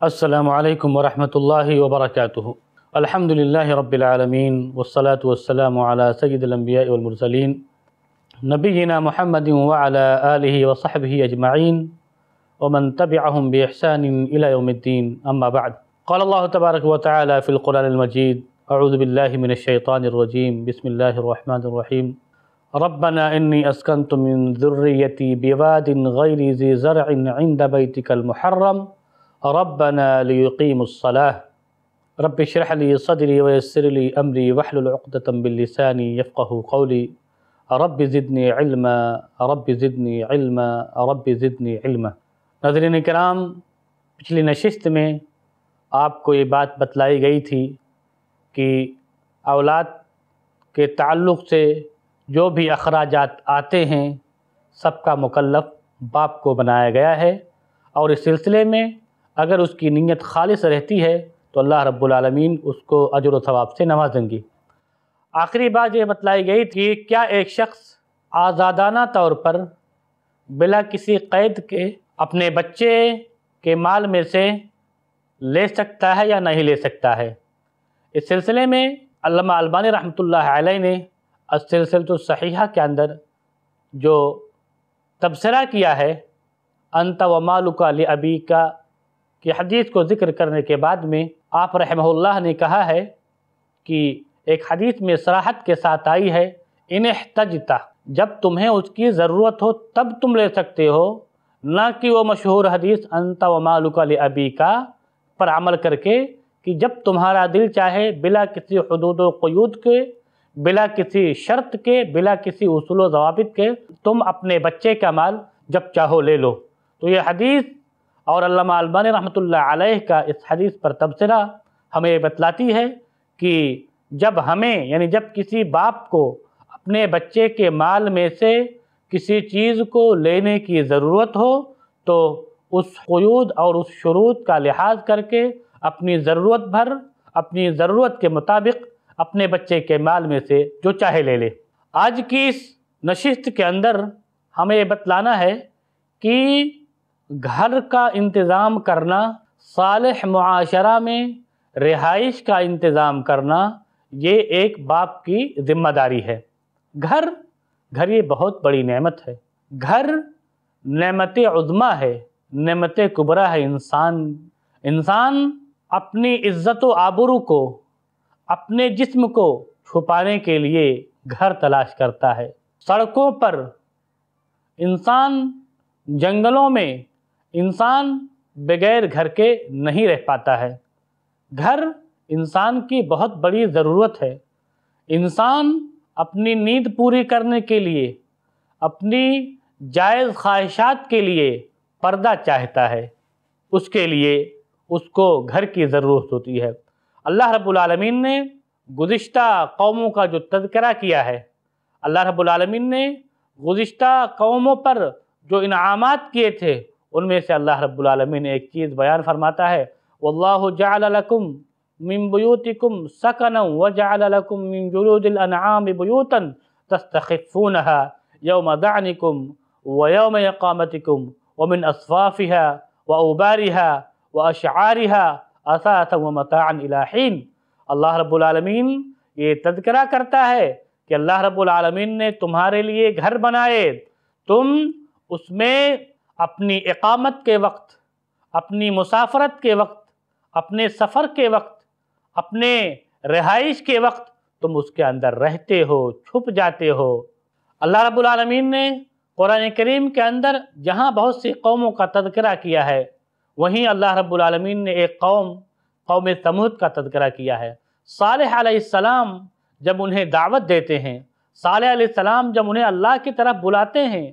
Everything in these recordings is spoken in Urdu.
السلام عليكم ورحمة الله وبركاته الحمد لله رب العالمين والصلاة والسلام على سيد الأنبياء والمرسلين نبينا محمد وعلى آله وصحبه أجمعين ومن تبعهم بإحسان إلى يوم الدين أما بعد قال الله تبارك وتعالى في القرآن المجيد أعوذ بالله من الشيطان الرجيم بسم الله الرحمن الرحيم ربنا إني أسكنت من ذريتي بواد غير ذي زرع عند بيتك المحرم ربنا ليقيم الصلاة رب شہلی صدری و سری عمری وحل العقدتمبلیثنی یفقہ قولي رب زدني علما رب زدني علما رب زدني علما ناظرین کرام پچھلی نشست میں آپ کو یہ بات بتلائی گئی تھی کہ اولاد کے تعلق سے جو بھی اخراجات آتے ہیں سب کا مکلف باپ کو بنایا گیا ہے اور اس سلسلے میں اگر اس کی نیت خالص رہتی ہے تو اللہ رب العالمین اس کو اجر و ثواب سے نوازیں گی آخری بات یہ بتلائی گئی تھی کیا ایک شخص آزادانہ طور پر بلا کسی قید کے اپنے بچے کے مال میں سے لے سکتا ہے یا نہیں لے سکتا ہے اس سلسلے میں علامہ البانی رحمۃ اللہ علیہ نے اس سلسلت و کے اندر جو تبصرہ کیا ہے انت ومعلک ابی کا کہ حدیث کو ذکر کرنے کے بعد میں آپ رحمہ اللہ نے کہا ہے کہ ایک حدیث میں صراحت کے ساتھ آئی ہے انحتجتا جب تمہیں اس کی ضرورت ہو تب تم لے سکتے ہو نہ کہ وہ مشہور حدیث انتا مالک لابی کا پر عمل کر کے کہ جب تمہارا دل چاہے بلا کسی حدود و قیود کے بلا کسی شرط کے بلا کسی اصول و ضوابط کے تم اپنے بچے کا مال جب چاہو لے لو تو یہ حدیث اور علامہ علمۂ رحمۃ اللہ علیہ کا اس حدیث پر تبصرہ ہمیں بتلاتی ہے کہ جب ہمیں یعنی جب کسی باپ کو اپنے بچے کے مال میں سے کسی چیز کو لینے کی ضرورت ہو تو اس قیود اور اس شروط کا لحاظ کر کے اپنی ضرورت بھر اپنی ضرورت کے مطابق اپنے بچے کے مال میں سے جو چاہے لے لے آج کی اس نشست کے اندر ہمیں یہ بتلانا ہے کہ گھر کا انتظام کرنا صالح معاشرہ میں رہائش کا انتظام کرنا یہ ایک باپ کی ذمہ داری ہے گھر گھر یہ بہت بڑی نعمت ہے گھر نعمت عظمہ ہے نعمت کبرہ ہے انسان انسان اپنی عزت و آبرو کو اپنے جسم کو چھپانے کے لیے گھر تلاش کرتا ہے سڑکوں پر انسان جنگلوں میں انسان بغیر گھر کے نہیں رہ پاتا ہے گھر انسان کی بہت بڑی ضرورت ہے انسان اپنی نیند پوری کرنے کے لیے اپنی جائز خواہشات کے لیے پردہ چاہتا ہے اس کے لیے اس کو گھر کی ضرورت ہوتی ہے اللہ رب العالمین نے گزشتہ قوموں کا جو تذکرہ کیا ہے اللہ رب العالمین نے گزشتہ قوموں پر جو انعامات کیے تھے ان میں سے اللہ رب العالمین ایک چیز بیان فرماتا ہے وَاللَّهُ جَعَلَ لَكُمْ مِن بُيُوتِكُمْ سَكَنًا وَجَعَلَ لَكُمْ مِن جُلُودِ الْأَنْعَامِ بُيُوتًا تَسْتَخِفُونَهَا يَوْمَ دَعْنِكُمْ وَيَوْمَ يَقَامَتِكُمْ وَمِنْ أَصْفَافِهَا وَأُوبَارِهَا وَأَشْعَارِهَا أَسَاسًا وَمَتَاعًا إِلَى حِينَ اللہ رب العالمین یہ تذکرہ کرتا ہے کہ اللہ رب العالمین نے تمہارے لئے گھر بنائے تم اس میں اپنی اقامت کے وقت اپنی مسافرت کے وقت اپنے سفر کے وقت اپنے رہائش کے وقت تم اس کے اندر رہتے ہو چھپ جاتے ہو اللہ رب العالمین نے قرآن کریم کے اندر جہاں بہت سی قوموں کا تذکرہ کیا ہے وہیں اللہ رب العالمین نے ایک قوم قوم سمود کا تذکرہ کیا ہے صالح علیہ السلام جب انہیں دعوت دیتے ہیں صالح علیہ السلام جب انہیں اللہ کی طرف بلاتے ہیں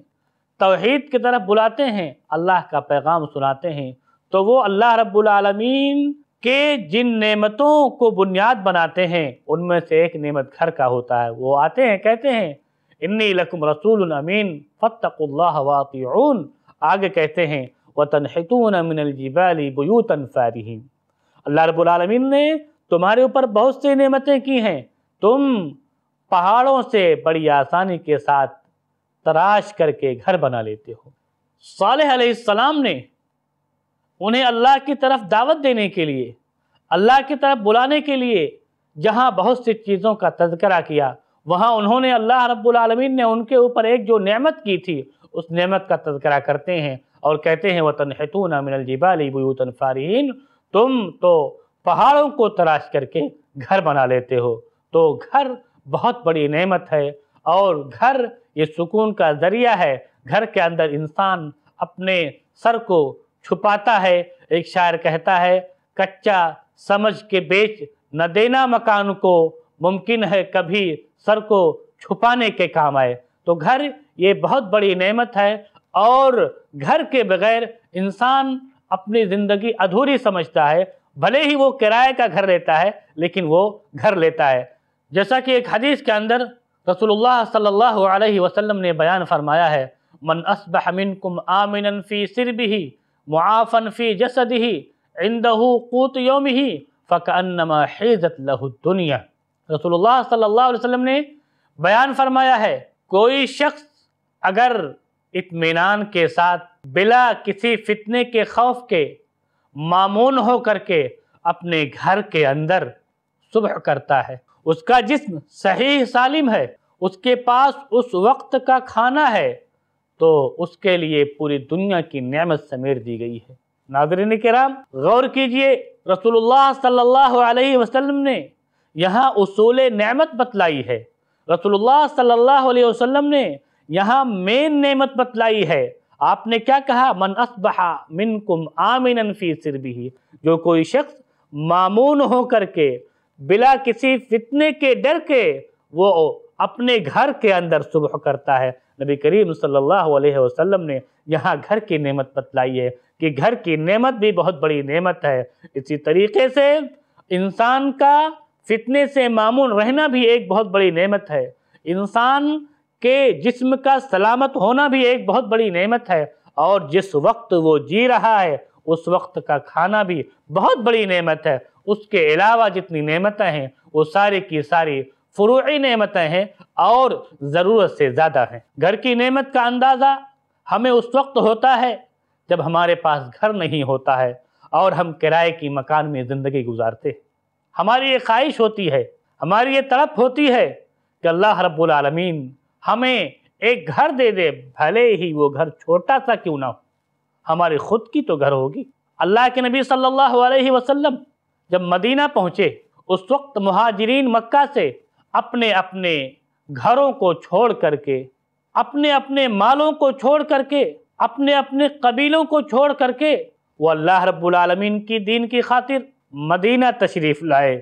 توحید کی طرف بلاتے ہیں اللہ کا پیغام سناتے ہیں تو وہ اللہ رب العالمین کے جن نعمتوں کو بنیاد بناتے ہیں ان میں سے ایک نعمت گھر کا ہوتا ہے وہ آتے ہیں کہتے ہیں انی لَكُمْ رسول الامین فتق اللہ وَاطِعُونَ آگے کہتے ہیں وَتَنْحِتُونَ مِنَ الْجِبَالِ بُيُوتًا فَارِهِينَ اللہ رب العالمین نے تمہارے اوپر بہت سی نعمتیں کی ہیں تم پہاڑوں سے بڑی آسانی کے ساتھ تراش کر کے گھر بنا لیتے ہو صالح علیہ السلام نے انہیں اللہ کی طرف دعوت دینے کے لیے اللہ کی طرف بلانے کے لیے جہاں بہت سی چیزوں کا تذکرہ کیا وہاں انہوں نے اللہ رب العالمین نے ان کے اوپر ایک جو نعمت کی تھی اس نعمت کا تذکرہ کرتے ہیں اور کہتے ہیں وَتَنْحِتُونَ مِنَ الْجِبَالِ بُيُوتًا فَارِهِينَ تم تو پہاڑوں کو تراش کر کے گھر بنا لیتے ہو تو گھر بہت بڑی نعمت ہے اور گھر یہ سکون کا ذریعہ ہے گھر کے اندر انسان اپنے سر کو چھپاتا ہے ایک شاعر کہتا ہے کچا سمجھ کے بیچ نہ دینا مکان کو ممکن ہے کبھی سر کو چھپانے کے کام آئے تو گھر یہ بہت بڑی نعمت ہے اور گھر کے بغیر انسان اپنی زندگی ادھوری سمجھتا ہے بھلے ہی وہ کرائے کا گھر لیتا ہے لیکن وہ گھر لیتا ہے جیسا کہ ایک حدیث کے اندر رسول اللہ صلی اللہ علیہ وسلم نے بیان فرمایا ہے من اصبح منکم آمنا فی سربہ معافا فی جسد ہی قوت یوم ہی حیزت انما لہ الدنیا رسول اللہ صلی اللہ علیہ وسلم نے بیان فرمایا ہے کوئی شخص اگر اطمینان کے ساتھ بلا کسی فتنے کے خوف کے معمون ہو کر کے اپنے گھر کے اندر صبح کرتا ہے اس کا جسم صحیح سالم ہے اس کے پاس اس وقت کا کھانا ہے تو اس کے لیے پوری دنیا کی نعمت سمیر دی گئی ہے ناظرین کرام غور کیجئے رسول اللہ صلی اللہ علیہ وسلم نے یہاں اصول نعمت بتلائی ہے رسول اللہ صلی اللہ علیہ وسلم نے یہاں مین نعمت بتلائی ہے آپ نے کیا کہا من اصبح منکم آمنا فی سربی جو کوئی شخص معمون ہو کر کے بلا کسی فتنے کے ڈر کے وہ اپنے گھر کے اندر صبح کرتا ہے نبی کریم صلی اللہ علیہ وسلم نے یہاں گھر کی نعمت بتلائی ہے کہ گھر کی نعمت بھی بہت بڑی نعمت ہے اسی طریقے سے انسان کا فتنے سے معمون رہنا بھی ایک بہت بڑی نعمت ہے انسان کے جسم کا سلامت ہونا بھی ایک بہت بڑی نعمت ہے اور جس وقت وہ جی رہا ہے اس وقت کا کھانا بھی بہت بڑی نعمت ہے اس کے علاوہ جتنی نعمتیں ہیں وہ ساری کی ساری فروعی نعمتیں ہیں اور ضرورت سے زیادہ ہیں گھر کی نعمت کا اندازہ ہمیں اس وقت ہوتا ہے جب ہمارے پاس گھر نہیں ہوتا ہے اور ہم کرائے کی مکان میں زندگی گزارتے ہیں ہماری یہ خواہش ہوتی ہے ہماری یہ طلب ہوتی ہے کہ اللہ رب العالمین ہمیں ایک گھر دے دے بھلے ہی وہ گھر چھوٹا سا کیوں نہ ہو ہماری خود کی تو گھر ہوگی اللہ کے نبی صلی اللہ علیہ وسلم جب مدینہ پہنچے اس وقت مہاجرین مکہ سے اپنے اپنے گھروں کو چھوڑ کر کے اپنے اپنے مالوں کو چھوڑ کر کے اپنے اپنے قبیلوں کو چھوڑ کر کے وہ اللہ رب العالمین کی دین کی خاطر مدینہ تشریف لائے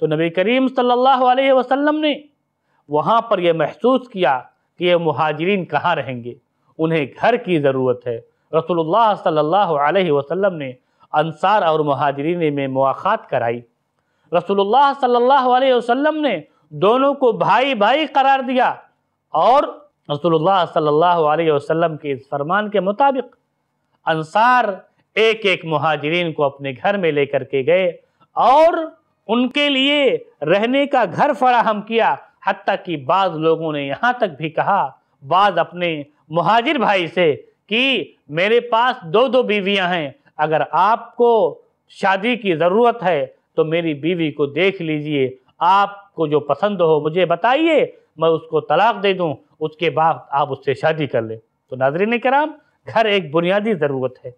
تو نبی کریم صلی اللہ علیہ وسلم نے وہاں پر یہ محسوس کیا کہ یہ مہاجرین کہاں رہیں گے انہیں گھر کی ضرورت ہے رسول اللہ صلی اللہ علیہ وسلم نے انصار اور مہاجرین میں مواخات کرائی رسول اللہ صلی اللہ علیہ وسلم نے دونوں کو بھائی بھائی قرار دیا اور رسول اللہ صلی اللہ علیہ وسلم کے اس فرمان کے مطابق انصار ایک ایک مہاجرین کو اپنے گھر میں لے کر کے گئے اور ان کے لیے رہنے کا گھر فراہم کیا حتیٰ کہ بعض لوگوں نے یہاں تک بھی کہا بعض اپنے مہاجر بھائی سے کہ میرے پاس دو دو بیویاں ہیں اگر آپ کو شادی کی ضرورت ہے تو میری بیوی کو دیکھ لیجئے آپ کو جو پسند ہو مجھے بتائیے میں اس کو طلاق دے دوں اس کے بعد آپ اس سے شادی کر لیں تو ناظرین کرام گھر ایک بنیادی ضرورت ہے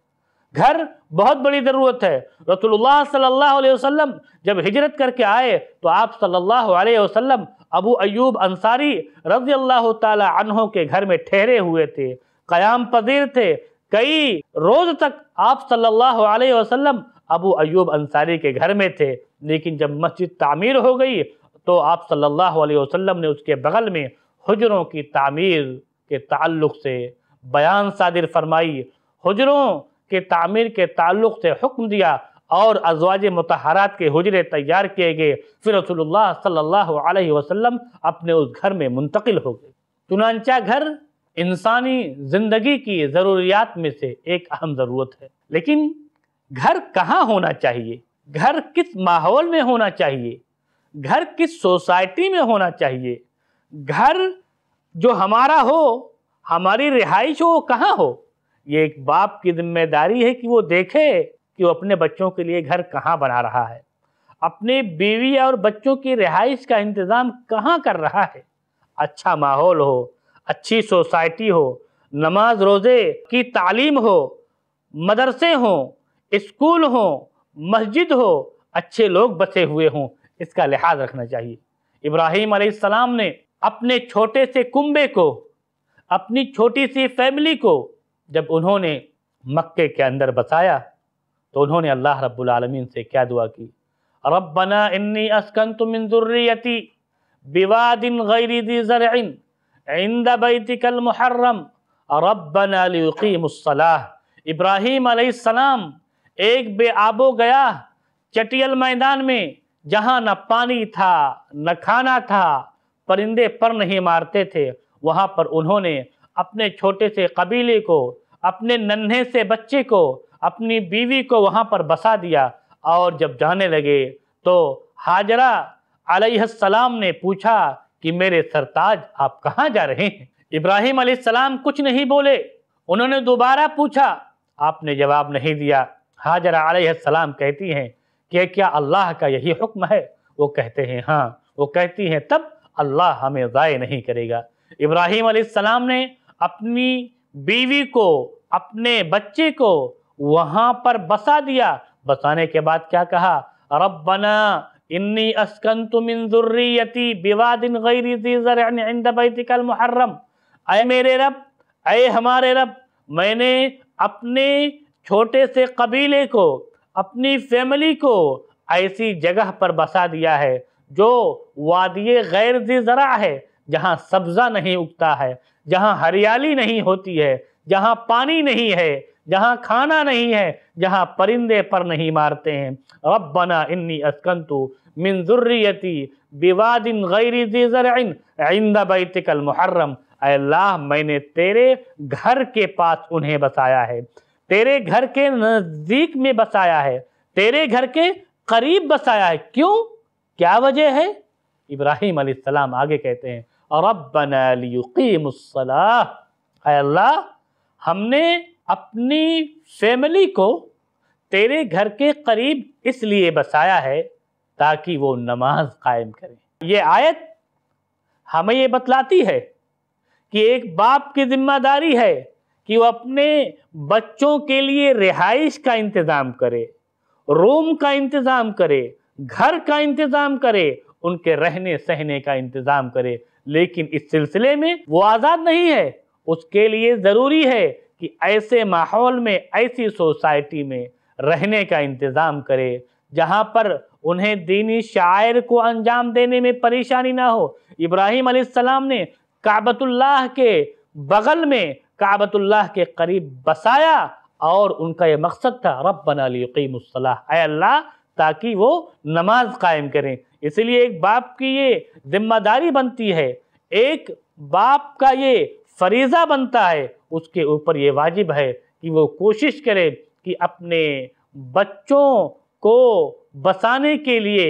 گھر بہت بڑی ضرورت ہے رسول اللہ صلی اللہ علیہ وسلم جب ہجرت کر کے آئے تو آپ صلی اللہ علیہ وسلم ابو ایوب انصاری رضی اللہ تعالی عنہ کے گھر میں ٹھہرے ہوئے تھے قیام پذیر تھے کئی روز تک آپ صلی اللہ علیہ وسلم ابو ایوب انصاری کے گھر میں تھے لیکن جب مسجد تعمیر ہو گئی تو آپ صلی اللہ علیہ وسلم نے اس کے بغل میں حجروں کی تعمیر کے تعلق سے بیان صادر فرمائی حجروں کے تعمیر کے تعلق سے حکم دیا اور ازواج متحرات کے حجرے تیار کیے گئے پھر رسول اللہ صلی اللہ علیہ وسلم اپنے اس گھر میں منتقل ہو گئے چنانچہ گھر انسانی زندگی کی ضروریات میں سے ایک اہم ضرورت ہے لیکن گھر کہاں ہونا چاہیے گھر کس ماحول میں ہونا چاہیے گھر کس سوسائٹی میں ہونا چاہیے گھر جو ہمارا ہو ہماری رہائش ہو کہاں ہو یہ ایک باپ کی ذمہ داری ہے کہ وہ دیکھے کہ وہ اپنے بچوں کے لیے گھر کہاں بنا رہا ہے اپنے بیوی اور بچوں کی رہائش کا انتظام کہاں کر رہا ہے اچھا ماحول ہو اچھی سوسائٹی ہو نماز روزے کی تعلیم ہو مدرسے ہوں اسکول ہوں مسجد ہو اچھے لوگ بسے ہوئے ہوں اس کا لحاظ رکھنا چاہیے ابراہیم علیہ السلام نے اپنے چھوٹے سے کنبے کو اپنی چھوٹی سی فیملی کو جب انہوں نے مکے کے اندر بسایا تو انہوں نے اللہ رب العالمین سے کیا دعا کی ربنا انی اسکنت من ذریتی بواد غیر ذی زرعن عند بیتک المحرم ربنا لیقیم الصلاة ابراہیم علیہ السلام ایک بے آبو گیا چٹیل میدان میں جہاں نہ پانی تھا نہ کھانا تھا پرندے پر نہیں مارتے تھے وہاں پر انہوں نے اپنے چھوٹے سے قبیلے کو اپنے ننھے سے بچے کو اپنی بیوی کو وہاں پر بسا دیا اور جب جانے لگے تو حاجرہ علیہ السلام نے پوچھا کہ میرے سرتاج آپ کہاں جا رہے ہیں ابراہیم علیہ السلام کچھ نہیں بولے انہوں نے دوبارہ پوچھا آپ نے جواب نہیں دیا حاجرہ علیہ السلام کہتی ہیں کہ کیا اللہ کا یہی حکم ہے وہ کہتے ہیں ہاں وہ کہتی ہیں تب اللہ ہمیں ضائع نہیں کرے گا ابراہیم علیہ السلام نے اپنی بیوی کو اپنے بچے کو وہاں پر بسا دیا بسانے کے بعد کیا کہا ربنا انی اسکنت عند کل محرم اے میرے رب اے ہمارے رب میں نے اپنے چھوٹے سے قبیلے کو اپنی فیملی کو ایسی جگہ پر بسا دیا ہے جو وادی غیر زی ذرا ہے جہاں سبزہ نہیں اگتا ہے جہاں ہریالی نہیں ہوتی ہے جہاں پانی نہیں ہے جہاں کھانا نہیں ہے جہاں پرندے پر نہیں مارتے ہیں ربنا انی اسکنتو من ذریتی بیواد غیر عند بیتک المحرم اے اللہ میں نے تیرے گھر کے پاس انہیں بسایا ہے تیرے گھر کے نزدیک میں بسایا ہے تیرے گھر کے قریب بسایا ہے کیوں کیا وجہ ہے ابراہیم علیہ السلام آگے کہتے ہیں ربنا لیقیم الصلاة اے اللہ ہم نے اپنی فیملی کو تیرے گھر کے قریب اس لیے بسایا ہے تاکہ وہ نماز قائم کریں یہ آیت ہمیں یہ بتلاتی ہے کہ ایک باپ کی ذمہ داری ہے کہ وہ اپنے بچوں کے لیے رہائش کا انتظام کرے روم کا انتظام کرے گھر کا انتظام کرے ان کے رہنے سہنے کا انتظام کرے لیکن اس سلسلے میں وہ آزاد نہیں ہے اس کے لیے ضروری ہے کہ ایسے ماحول میں ایسی سوسائٹی میں رہنے کا انتظام کرے جہاں پر انہیں دینی شاعر کو انجام دینے میں پریشانی نہ ہو ابراہیم علیہ السلام نے کعبت اللہ کے بغل میں کعبت اللہ کے قریب بسایا اور ان کا یہ مقصد تھا ربنا لیقیم الصلاح اے اللہ تاکہ وہ نماز قائم کریں اسی لیے ایک باپ کی یہ ذمہ داری بنتی ہے ایک باپ کا یہ فریضہ بنتا ہے اس کے اوپر یہ واجب ہے کہ وہ کوشش کرے کہ اپنے بچوں کو بسانے کے لیے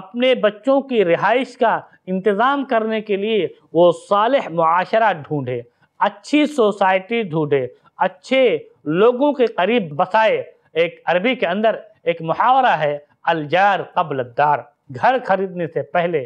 اپنے بچوں کی رہائش کا انتظام کرنے کے لیے وہ صالح معاشرہ ڈھونڈے اچھی سوسائٹی ڈھونڈے اچھے لوگوں کے قریب بسائے ایک عربی کے اندر ایک محاورہ ہے الجار قبل الدار گھر خریدنے سے پہلے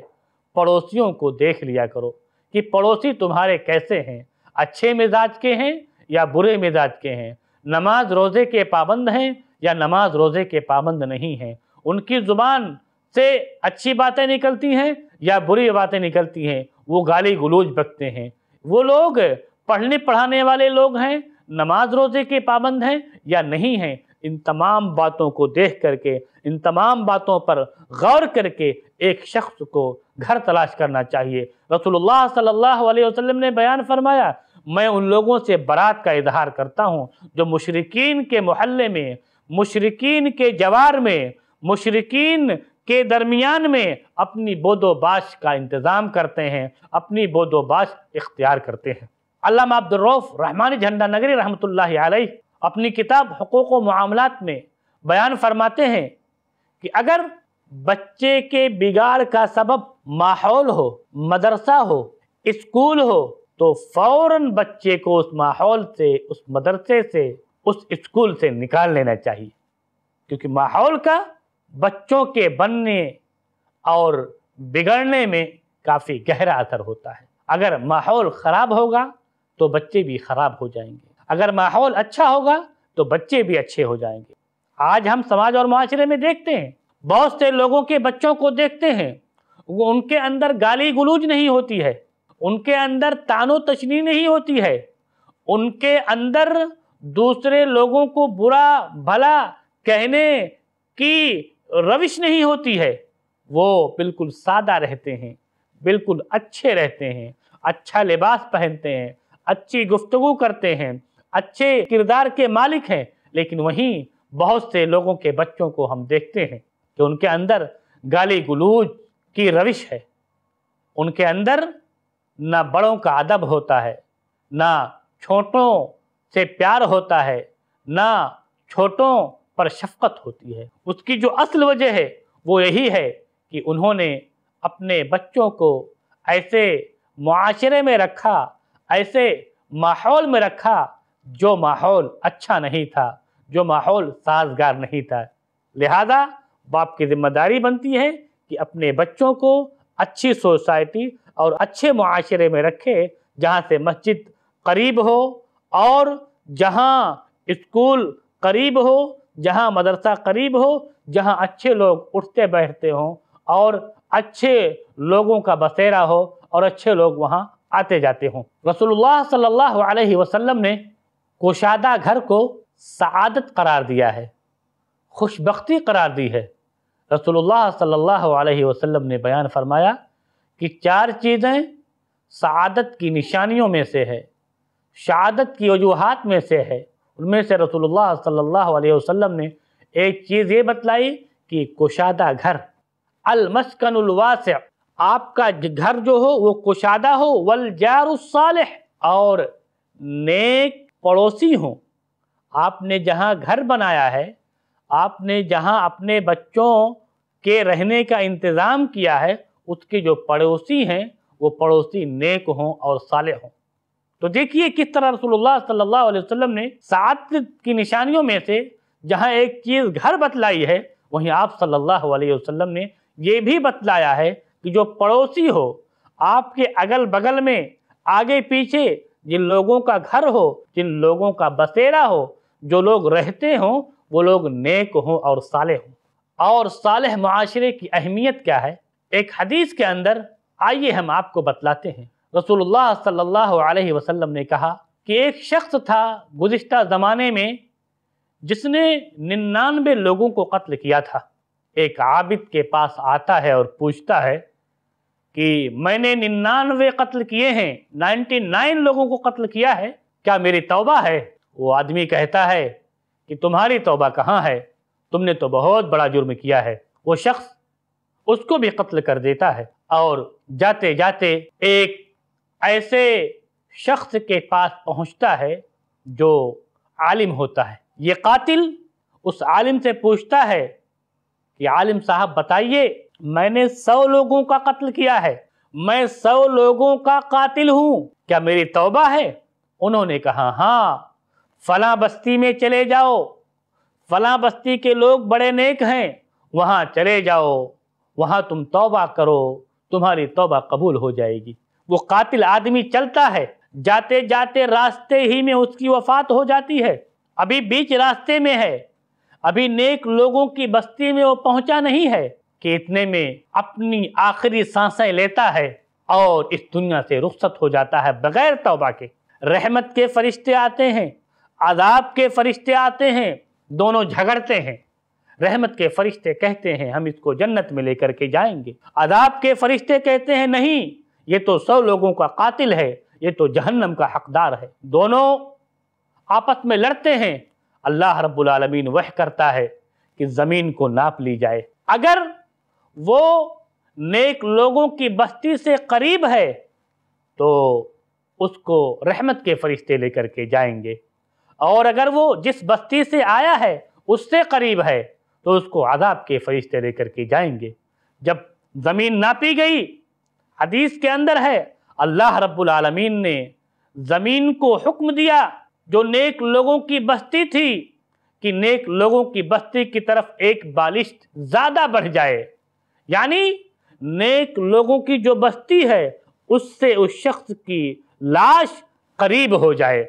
پڑوسیوں کو دیکھ لیا کرو کہ پڑوسی تمہارے کیسے ہیں اچھے مزاج کے ہیں یا برے مزاج کے ہیں نماز روزے کے پابند ہیں یا نماز روزے کے پابند نہیں ہیں ان کی زبان سے اچھی باتیں نکلتی ہیں یا بری باتیں نکلتی ہیں وہ گالی گلوج بکتے ہیں وہ لوگ پڑھنے پڑھانے والے لوگ ہیں نماز روزے کے پابند ہیں یا نہیں ہیں ان تمام باتوں کو دیکھ کر کے ان تمام باتوں پر غور کر کے ایک شخص کو گھر تلاش کرنا چاہیے رسول اللہ صلی اللہ علیہ وسلم نے بیان فرمایا میں ان لوگوں سے برات کا اظہار کرتا ہوں جو مشرقین کے محلے میں مشرقین کے جوار میں مشرقین کے درمیان میں اپنی بود و باش کا انتظام کرتے ہیں اپنی بود و باش اختیار کرتے ہیں علامہ عبدالروف رحمانی جھنڈا نگری رحمۃ اللہ علیہ اپنی کتاب حقوق و معاملات میں بیان فرماتے ہیں کہ اگر بچے کے بگاڑ کا سبب ماحول ہو مدرسہ ہو اسکول ہو تو فوراً بچے کو اس ماحول سے اس مدرسے سے اس اسکول سے نکال لینا چاہیے کیونکہ ماحول کا بچوں کے بننے اور بگڑنے میں کافی گہرا اثر ہوتا ہے اگر ماحول خراب ہوگا تو بچے بھی خراب ہو جائیں گے اگر ماحول اچھا ہوگا تو بچے بھی اچھے ہو جائیں گے آج ہم سماج اور معاشرے میں دیکھتے ہیں بہت سے لوگوں کے بچوں کو دیکھتے ہیں وہ ان کے اندر گالی گلوج نہیں ہوتی ہے ان کے اندر تانو تشنی نہیں ہوتی ہے ان کے اندر دوسرے لوگوں کو برا بھلا کہنے کی روش نہیں ہوتی ہے وہ بالکل سادہ رہتے ہیں بالکل اچھے رہتے ہیں اچھا لباس پہنتے ہیں اچھی گفتگو کرتے ہیں اچھے کردار کے مالک ہیں لیکن وہیں بہت سے لوگوں کے بچوں کو ہم دیکھتے ہیں کہ ان کے اندر گالی گلوج کی روش ہے ان کے اندر نہ بڑوں کا ادب ہوتا ہے نہ چھوٹوں سے پیار ہوتا ہے نہ چھوٹوں پر شفقت ہوتی ہے اس کی جو اصل وجہ ہے وہ یہی ہے کہ انہوں نے اپنے بچوں کو ایسے معاشرے میں رکھا ایسے ماحول میں رکھا جو ماحول اچھا نہیں تھا جو ماحول سازگار نہیں تھا لہذا باپ کی ذمہ داری بنتی ہے کہ اپنے بچوں کو اچھی سوسائٹی اور اچھے معاشرے میں رکھے جہاں سے مسجد قریب ہو اور جہاں اسکول قریب ہو جہاں مدرسہ قریب ہو جہاں اچھے لوگ اٹھتے بیٹھتے ہوں اور اچھے لوگوں کا بسیرا ہو اور اچھے لوگ وہاں آتے جاتے ہوں رسول اللہ صلی اللہ علیہ وسلم نے کوشادہ گھر کو سعادت قرار دیا ہے خوش بختی قرار دی ہے رسول اللہ صلی اللہ علیہ وسلم نے بیان فرمایا کہ چار چیزیں سعادت کی نشانیوں میں سے ہے شہادت کی وجوہات میں سے ہے ان میں سے رسول اللہ صلی اللہ علیہ وسلم نے ایک چیز یہ بتلائی کہ کشادہ گھر المسکن الواسع آپ کا گھر جو ہو وہ کشادہ ہو والجار الصالح اور نیک پڑوسی ہوں آپ نے جہاں گھر بنایا ہے آپ نے جہاں اپنے بچوں کے رہنے کا انتظام کیا ہے اس کے جو پڑوسی ہیں وہ پڑوسی نیک ہوں اور صالح ہوں تو دیکھیے کس طرح رسول اللہ صلی اللہ علیہ وسلم نے سعادت کی نشانیوں میں سے جہاں ایک چیز گھر بتلائی ہے وہیں آپ صلی اللہ علیہ وسلم نے یہ بھی بتلایا ہے کہ جو پڑوسی ہو آپ کے اگل بغل میں آگے پیچھے جن لوگوں کا گھر ہو جن لوگوں کا بسیرا ہو جو لوگ رہتے ہوں وہ لوگ نیک ہوں اور صالح ہوں اور صالح معاشرے کی اہمیت کیا ہے ایک حدیث کے اندر آئیے ہم آپ کو بتلاتے ہیں رسول اللہ صلی اللہ علیہ وسلم نے کہا کہ ایک شخص تھا گزشتہ زمانے میں جس نے ننانوے لوگوں کو قتل کیا تھا ایک عابد کے پاس آتا ہے ہے اور پوچھتا کہ میں نے ننانوے قتل کیے ہیں نائنٹی نائن لوگوں کو قتل کیا ہے کیا میری توبہ ہے وہ آدمی کہتا ہے کہ تمہاری توبہ کہاں ہے تم نے تو بہت بڑا جرم کیا ہے وہ شخص اس کو بھی قتل کر دیتا ہے اور جاتے جاتے ایک ایسے شخص کے پاس پہنچتا ہے جو عالم ہوتا ہے یہ قاتل اس عالم سے پوچھتا ہے کہ عالم صاحب بتائیے میں نے سو لوگوں کا قتل کیا ہے میں سو لوگوں کا قاتل ہوں کیا میری توبہ ہے انہوں نے کہا ہاں فلاں بستی میں چلے جاؤ فلاں بستی کے لوگ بڑے نیک ہیں وہاں چلے جاؤ وہاں تم توبہ کرو تمہاری توبہ قبول ہو جائے گی وہ قاتل آدمی چلتا ہے جاتے جاتے راستے ہی میں اس کی وفات ہو جاتی ہے ابھی بیچ راستے میں ہے ابھی نیک لوگوں کی بستی میں وہ پہنچا نہیں ہے کہ اتنے میں اپنی آخری سانسیں لیتا ہے اور اس دنیا سے رخصت ہو جاتا ہے بغیر توبہ کے رحمت کے فرشتے آتے ہیں عذاب کے فرشتے آتے ہیں دونوں جھگڑتے ہیں رحمت کے فرشتے کہتے ہیں ہم اس کو جنت میں لے کر کے جائیں گے عذاب کے فرشتے کہتے ہیں نہیں یہ تو سو لوگوں کا قاتل ہے یہ تو جہنم کا حقدار ہے دونوں آپس میں لڑتے ہیں اللہ رب العالمین وح کرتا ہے کہ زمین کو ناپ لی جائے اگر وہ نیک لوگوں کی بستی سے قریب ہے تو اس کو رحمت کے فرشتے لے کر کے جائیں گے اور اگر وہ جس بستی سے آیا ہے اس سے قریب ہے تو اس کو عذاب کے فرشتے لے کر کے جائیں گے جب زمین ناپی گئی حدیث کے اندر ہے اللہ رب العالمین نے زمین کو حکم دیا جو نیک لوگوں کی بستی تھی کہ نیک لوگوں کی بستی کی طرف ایک بالشت زیادہ بڑھ جائے یعنی نیک لوگوں کی جو بستی ہے اس سے اس شخص کی لاش قریب ہو جائے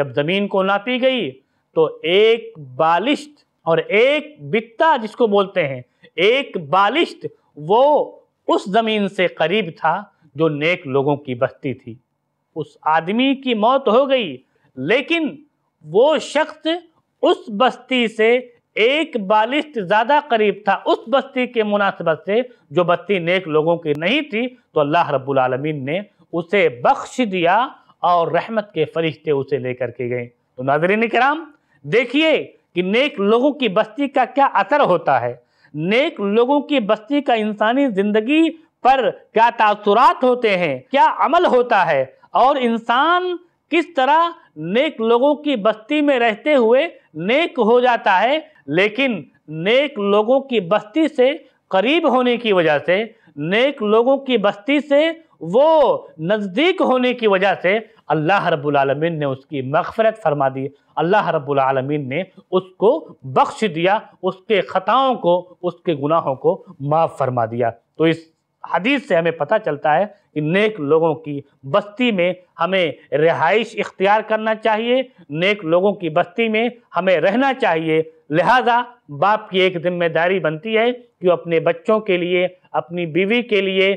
جب زمین کو ناپی گئی تو ایک بالشت اور ایک بتا جس کو بولتے ہیں ایک بالشت وہ اس زمین سے قریب تھا جو نیک لوگوں کی بستی تھی اس آدمی کی موت ہو گئی لیکن وہ شخص اس بستی سے ایک بالشت زیادہ قریب تھا اس بستی کے مناسبت سے جو بستی نیک لوگوں کی نہیں تھی تو اللہ رب العالمین نے اسے بخش دیا اور رحمت کے فرشتے اسے لے کر کے گئے تو ناظرین کرام دیکھیے کہ نیک لوگوں کی بستی کا کیا اثر ہوتا ہے نیک لوگوں کی بستی کا انسانی زندگی پر کیا تاثرات ہوتے ہیں کیا عمل ہوتا ہے اور انسان کس طرح نیک لوگوں کی بستی میں رہتے ہوئے نیک ہو جاتا ہے لیکن نیک لوگوں کی بستی سے قریب ہونے کی وجہ سے نیک لوگوں کی بستی سے وہ نزدیک ہونے کی وجہ سے اللہ رب العالمین نے اس کی مغفرت فرما دی اللہ رب العالمین نے اس کو بخش دیا اس کے خطاؤں کو اس کے گناہوں کو معاف فرما دیا تو اس حدیث سے ہمیں پتہ چلتا ہے کہ نیک لوگوں کی بستی میں ہمیں رہائش اختیار کرنا چاہیے نیک لوگوں کی بستی میں ہمیں رہنا چاہیے لہٰذا باپ کی ایک ذمہ داری بنتی ہے کہ وہ اپنے بچوں کے لیے اپنی بیوی کے لیے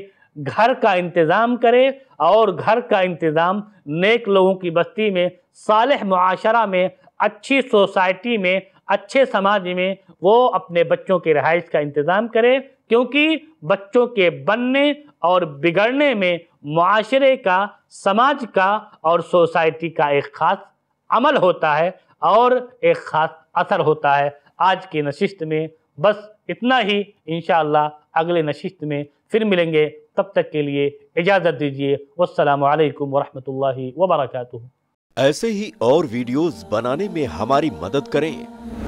گھر کا انتظام کرے اور گھر کا انتظام نیک لوگوں کی بستی میں صالح معاشرہ میں اچھی سوسائٹی میں اچھے سماج میں وہ اپنے بچوں کے رہائش کا انتظام کرے کیونکہ بچوں کے بننے اور بگڑنے میں معاشرے کا سماج کا اور سوسائٹی کا ایک خاص عمل ہوتا ہے اور ایک خاص اثر ہوتا ہے آج کی نشست میں بس اتنا ہی انشاءاللہ اگلے نشست میں پھر ملیں گے تب تک کے لیے اجازت دیجیے والسلام علیکم ورحمۃ اللہ وبرکاتہ ایسے ہی اور ویڈیوز بنانے میں ہماری مدد کریں